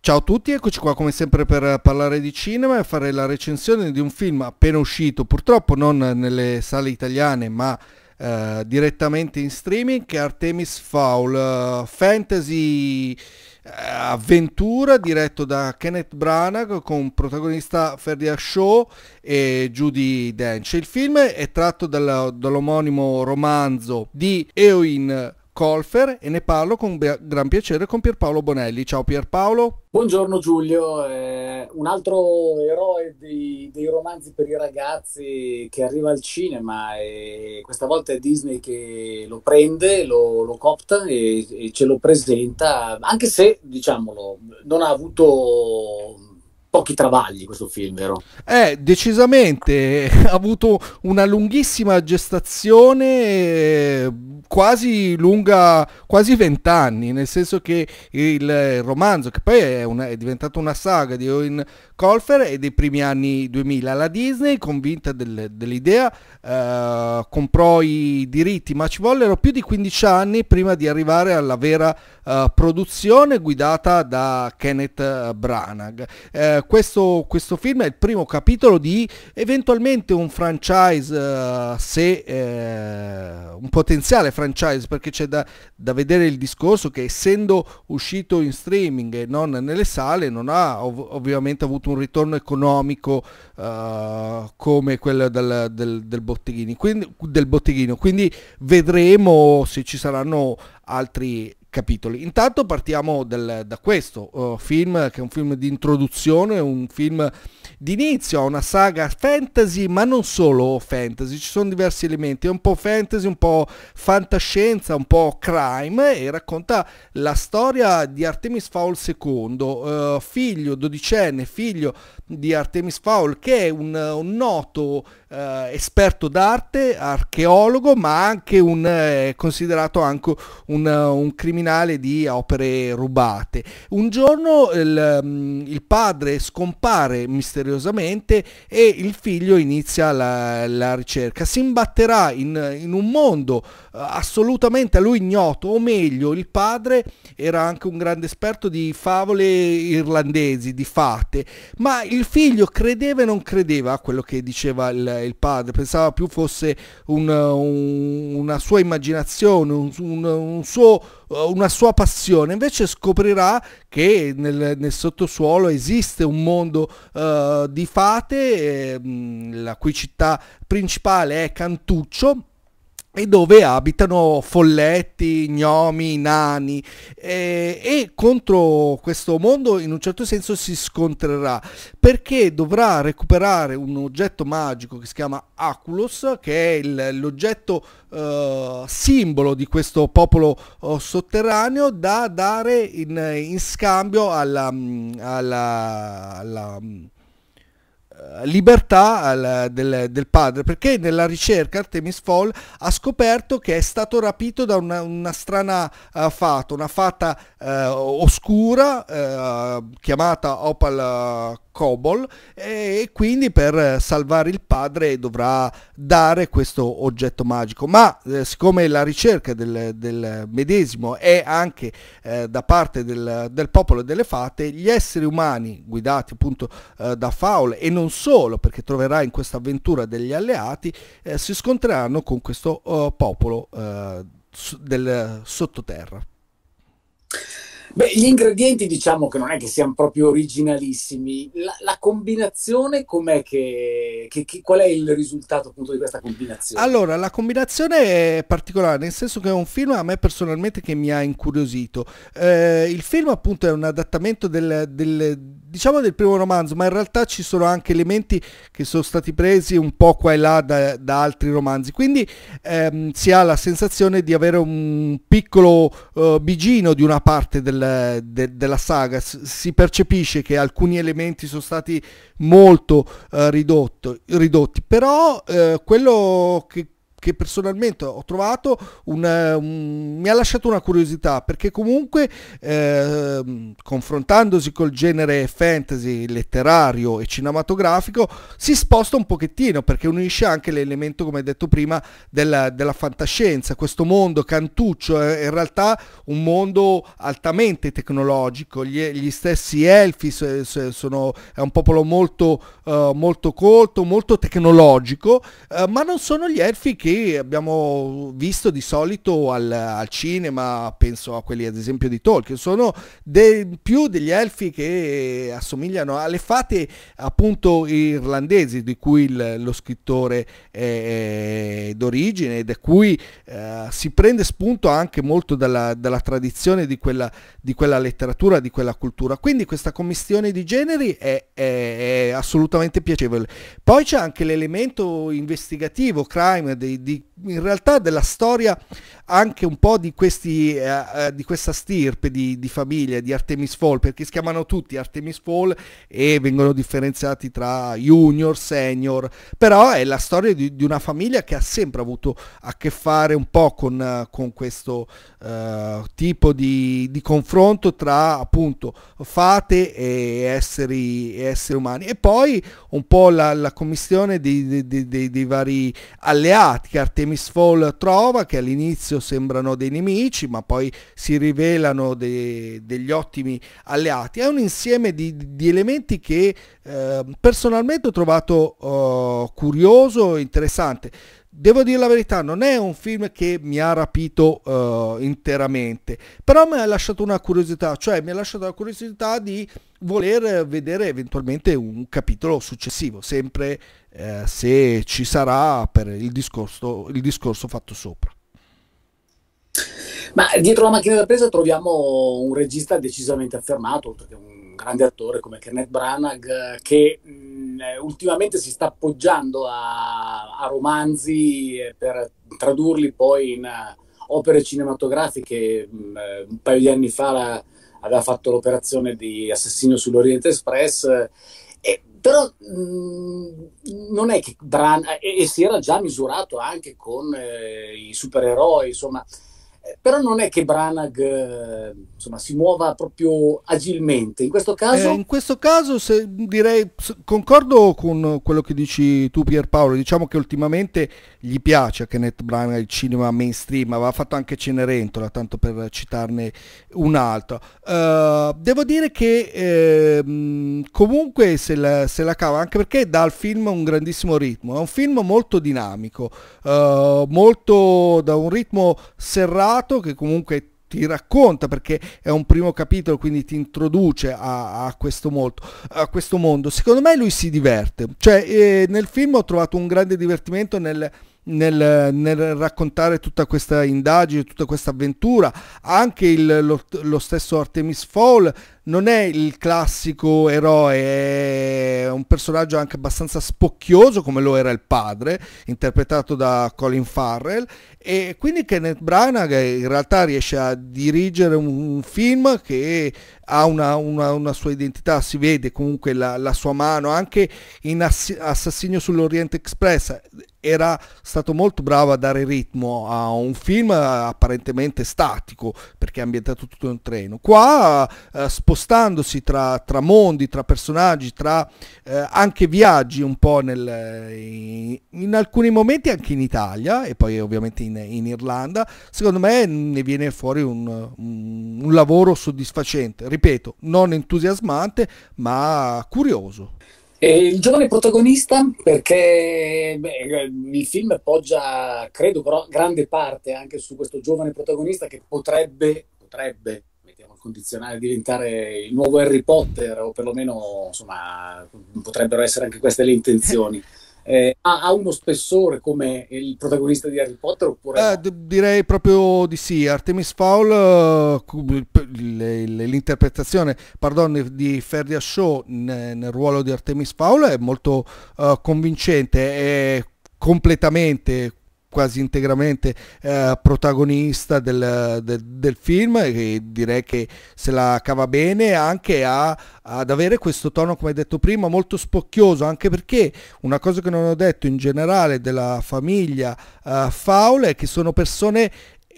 Ciao a tutti, eccoci qua come sempre per parlare di cinema e fare la recensione di un film appena uscito, purtroppo non nelle sale italiane ma eh, direttamente in streaming che è Artemis Fowl, eh, fantasy eh, avventura diretto da Kenneth Branagh con protagonista Ferdi Shaw e Judy Dench. Il film è tratto dall'omonimo romanzo di Eowyn Colfer e ne parlo con gran piacere con Pierpaolo Bonelli. Ciao Pierpaolo. Buongiorno Giulio, eh, un altro eroe dei, dei, romanzi per i ragazzi che arriva al cinema e questa volta è Disney che lo prende, lo, lo copta e, e ce lo presenta, anche se diciamolo non ha avuto pochi travagli questo film, vero? Eh, decisamente, ha avuto una lunghissima gestazione, quasi lunga, quasi vent'anni, nel senso che il romanzo, che poi è, una, è diventato una saga di Owen Colfer, è dei primi anni 2000. La Disney, convinta del, dell'idea, eh, comprò i diritti, ma ci vollero più di 15 anni prima di arrivare alla vera eh, produzione guidata da Kenneth Branagh. Eh, questo, questo, film è il primo capitolo di eventualmente un franchise, eh, se eh, un potenziale franchise franchise, perché c'è da, da vedere il discorso che essendo uscito in streaming e non nelle sale non ha ov- ovviamente avuto un ritorno economico uh, come quello del, del, del, botteghini, quindi, del botteghino. Quindi vedremo se ci saranno altri capitoli. Intanto partiamo del, da questo uh, film, che è un film di introduzione, un film di inizio a una saga fantasy, ma non solo fantasy, ci sono diversi elementi, è un po' fantasy, un po' fantascienza, un po' crime e racconta la storia di Artemis Fowl II, uh, eh, figlio, dodicenne, figlio di Artemis Fowl, che è un, un noto uh, esperto d'arte, archeologo, ma anche un, eh, considerato anche un, un criminale originale di opere rubate. Un giorno il, mm, il padre scompare misteriosamente e il figlio inizia la, la ricerca. Si imbatterà in, in un mondo eh, assolutamente a lui ignoto, o meglio, il padre era anche un grande esperto di favole irlandesi, di fate, ma il figlio credeva e non credeva a quello che diceva il, il padre, pensava più fosse un, un, una sua immaginazione, un, un, un suo eh, una sua passione, invece scoprirà che nel, nel sottosuolo esiste un mondo uh, di fate, eh, la cui città principale è Cantuccio e dove abitano folletti, gnomi, nani eh, e contro questo mondo in un certo senso si scontrerà perché dovrà recuperare un oggetto magico che si chiama Aculus che è l'oggetto eh, simbolo di questo popolo oh, sotterraneo da dare in, in scambio alla, alla, alla eh, libertà al, del, del, padre perché nella ricerca Artemis Fall ha scoperto che è stato rapito da una, una strana uh, fata una fata uh, oscura uh, chiamata Opal Cobol e quindi per salvare il padre dovrà dare questo oggetto magico. Ma eh, siccome la ricerca del, del medesimo è anche eh, da parte del, del, popolo delle fate, gli esseri umani guidati appunto eh, da Faul e non solo perché troverà in questa avventura degli alleati, eh, si scontreranno con questo eh, popolo eh, del sottoterra. Beh, gli ingredienti diciamo che non è che siano proprio originalissimi. La, la combinazione, com'è che, che, che, qual è il risultato appunto di questa combinazione? Allora, la combinazione è particolare, nel senso che è un film a me personalmente che mi ha incuriosito. Eh, il film appunto è un adattamento del, del diciamo del primo romanzo, ma in realtà ci sono anche elementi che sono stati presi un po' qua e là da, da altri romanzi. Quindi ehm, si ha la sensazione di avere un piccolo eh, bigino di una parte del, de, della saga. si percepisce che alcuni elementi sono stati molto eh, ridotto, ridotti, però eh, quello che che personalmente ho trovato un, eh, un, mi ha lasciato una curiosità perché comunque eh, confrontandosi col genere fantasy letterario e cinematografico si sposta un pochettino perché unisce anche l'elemento come detto prima della, della fantascienza questo mondo cantuccio è eh, in realtà un mondo altamente tecnologico gli, gli stessi elfi sono, è un popolo molto, uh, molto colto molto tecnologico uh, ma non sono gli elfi che abbiamo visto di solito al, al cinema, penso a quelli ad esempio di Tolkien, sono de, più degli elfi che assomigliano alle fate appunto irlandesi di cui il, lo scrittore è d'origine e da cui eh, si prende spunto anche molto dalla, dalla tradizione di quella, di quella, letteratura, di quella cultura. Quindi questa commistione di generi è, è, è assolutamente piacevole. Poi c'è anche l'elemento investigativo, crime dei des in realtà della storia anche un po' di, questi, eh, eh di questa stirpe di, di, famiglie, di Artemis Fall, perché si chiamano tutti Artemis Fall e vengono differenziati tra junior, senior, però è la storia di, di una famiglia che ha sempre avuto a che fare un po' con, con questo eh, tipo di, confronto tra appunto fate e esseri, e esseri, umani. E poi un po' la, la commissione dei, dei, dei, dei vari alleati che Artemis che Miss Fall trova, che all'inizio sembrano dei nemici, ma poi si rivelano de- degli ottimi alleati. È un insieme di, di elementi che eh, personalmente ho trovato eh, curioso e interessante devo dire la verità, non è un film che mi ha rapito uh, interamente, però mi ha lasciato una curiosità, cioè mi ha lasciato la curiosità di voler vedere eventualmente un capitolo successivo, sempre eh, se ci sarà per il discorso, il discorso fatto sopra. Ma dietro la macchina da presa troviamo un regista decisamente affermato, oltre che un grande attore come Kenneth Branagh che mh, mm, eh, ultimamente si sta appoggiando a, a, romanzi eh, per tradurli poi in eh, opere cinematografiche. Mh, mm, un paio di anni fa la, aveva fatto l'operazione di Assassino sull'Oriente Express. E, però mh, mm, non è che Branagh, e, e, si era già misurato anche con eh, i supereroi, insomma, però non è che Branagh insomma, si muova proprio agilmente. In questo caso, eh, in questo caso se, direi concordo con quello che dici tu Pierpaolo, diciamo che ultimamente gli piace a Kenneth Branagh il cinema mainstream, aveva fatto anche Cenerentola, tanto per citarne un altro. Uh, devo dire che eh, comunque se la, se la, cava, anche perché dà al film un grandissimo ritmo, è un film molto dinamico, uh, molto da un ritmo serrato passato che comunque ti racconta perché è un primo capitolo quindi ti introduce a, a, questo, molto, a questo, mondo secondo me lui si diverte cioè eh, nel film ho trovato un grande divertimento nel, nel, nel raccontare tutta questa indagine tutta questa avventura anche il, lo, lo, stesso Artemis Fall non è il classico eroe, è un personaggio anche abbastanza spocchioso come lo era il padre, interpretato da Colin Farrell, e quindi Kenneth Branagh in realtà riesce a dirigere un, film che ha una, una, una sua identità, si vede comunque la, la sua mano, anche in Ass- Assassino sull'Oriente Express era stato molto bravo a dare ritmo a un film apparentemente statico perché è ambientato tutto in treno. Qua eh, spostandosi tra, tra mondi, tra personaggi, tra eh, anche viaggi un po' nel, in, in, alcuni momenti anche in Italia e poi ovviamente in, in Irlanda, secondo me ne viene fuori un, un, un lavoro soddisfacente, ripeto, non entusiasmante ma curioso. E il giovane protagonista, perché beh, il film poggia, credo, però grande parte anche su questo giovane protagonista che potrebbe, potrebbe condizionare a diventare il nuovo Harry Potter o perlomeno insomma potrebbero essere anche queste le intenzioni. Eh, eh, ha, ha, uno spessore come il protagonista di Harry Potter? Oppure... Eh, d- direi proprio di sì. Artemis Fowl, uh, l'interpretazione pardon, di Ferdia Shaw nel, nel, ruolo di Artemis Fowl è molto uh, convincente, è completamente quasi integramente eh, protagonista del, del, del, film e direi che se la cava bene anche a, ad avere questo tono come detto prima molto spocchioso anche perché una cosa che non ho detto in generale della famiglia eh, Faul è che sono persone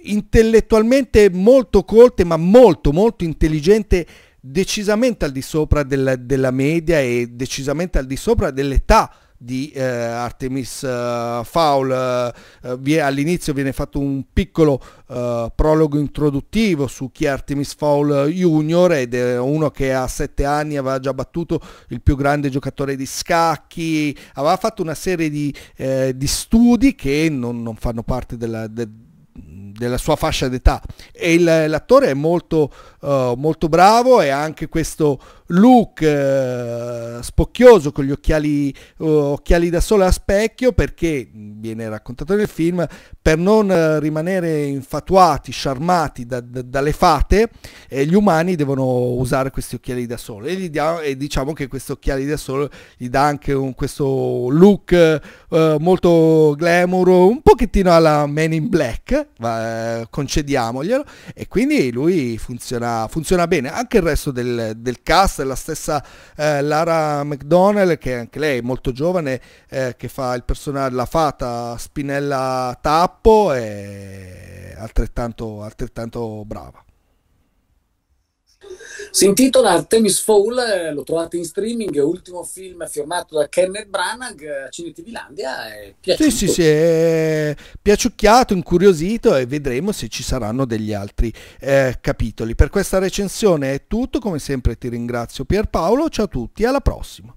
intellettualmente molto colte ma molto molto intelligente decisamente al di sopra della, della media e decisamente al di sopra dell'età di eh, Artemis uh, Fowl. Uh, all'inizio viene fatto un piccolo uh, prologo introduttivo su chi è Artemis Fowl Junior ed è uno che a sette anni aveva già battuto il più grande giocatore di scacchi, aveva fatto una serie di, eh, di studi che non, non, fanno parte della... De, della sua fascia d'età e il, l'attore è molto, molto bravo e anche questo look eh, spocchioso con gli occhiali, oh, occhiali, da sole a specchio perché, viene raccontato nel film, per non eh, rimanere infatuati, sciarmati da, da, dalle fate, eh, gli umani devono usare questi occhiali da sole e, dia, e, diciamo che questi occhiali da sole gli dà anche un, questo look eh, molto glamour, un pochettino alla Man in Black, ma, eh, concediamoglielo, e quindi lui funziona, funziona bene, anche il resto del, del cast cast, la stessa eh, Lara McDonnell che anche lei molto giovane, eh, che fa il personaggio, la fata Spinella Tappo è altrettanto, altrettanto brava. Si intitola Artemis Fowl, eh, lo trovate in streaming, ultimo film firmato da Kenneth Branagh eh, a CineTV Landia. Sì, sì, sì, è piaciucchiato, incuriosito e vedremo se ci saranno degli altri eh, capitoli. Per questa recensione è tutto, come sempre ti ringrazio Pierpaolo, ciao a tutti, alla prossima.